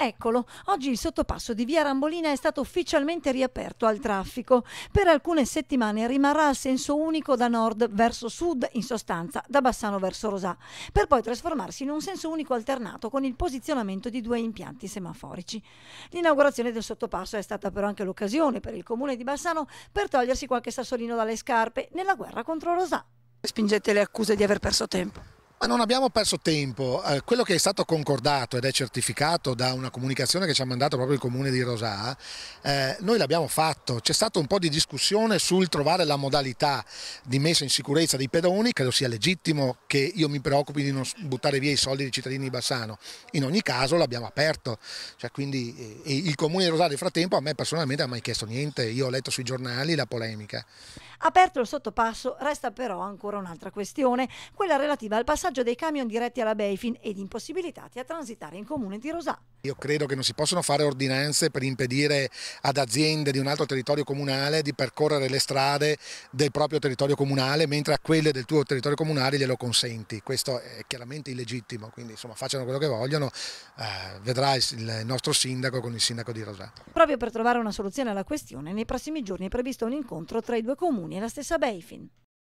Eccolo, oggi il sottopasso di via Rambolina è stato ufficialmente riaperto al traffico. Per alcune settimane rimarrà a senso unico da nord verso sud, in sostanza da Bassano verso Rosà, per poi trasformarsi in un senso unico alternato con il posizionamento di due impianti semaforici. L'inaugurazione del sottopasso è stata però anche l'occasione per il comune di Bassano per togliersi qualche sassolino dalle scarpe nella guerra contro Rosà. Spingete le accuse di aver perso tempo. Ma non abbiamo perso tempo, eh, quello che è stato concordato ed è certificato da una comunicazione che ci ha mandato proprio il comune di Rosà, eh, noi l'abbiamo fatto, c'è stata un po' di discussione sul trovare la modalità di messa in sicurezza dei pedoni, credo sia legittimo che io mi preoccupi di non buttare via i soldi dei cittadini di Bassano, in ogni caso l'abbiamo aperto, cioè, quindi, eh, il comune di Rosà nel frattempo a me personalmente non ha mai chiesto niente, io ho letto sui giornali la polemica. Aperto il sottopasso resta però ancora un'altra questione, quella relativa al passaggio passaggio dei camion diretti alla Beifin ed impossibilitati a transitare in comune di Rosà. Io credo che non si possono fare ordinanze per impedire ad aziende di un altro territorio comunale di percorrere le strade del proprio territorio comunale mentre a quelle del tuo territorio comunale glielo consenti. Questo è chiaramente illegittimo, quindi insomma facciano quello che vogliono, eh, vedrà il nostro sindaco con il sindaco di Rosà. Proprio per trovare una soluzione alla questione, nei prossimi giorni è previsto un incontro tra i due comuni e la stessa Beifin.